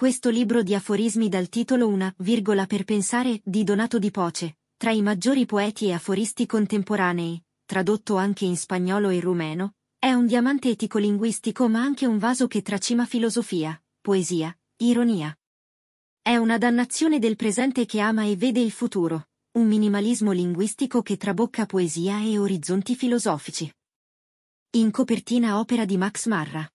Questo libro di aforismi dal titolo Una, virgola per pensare, di Donato Di Poce, tra i maggiori poeti e aforisti contemporanei, tradotto anche in spagnolo e rumeno, è un diamante etico-linguistico ma anche un vaso che tracima filosofia, poesia, ironia. È una dannazione del presente che ama e vede il futuro, un minimalismo linguistico che trabocca poesia e orizzonti filosofici. In copertina opera di Max Marra.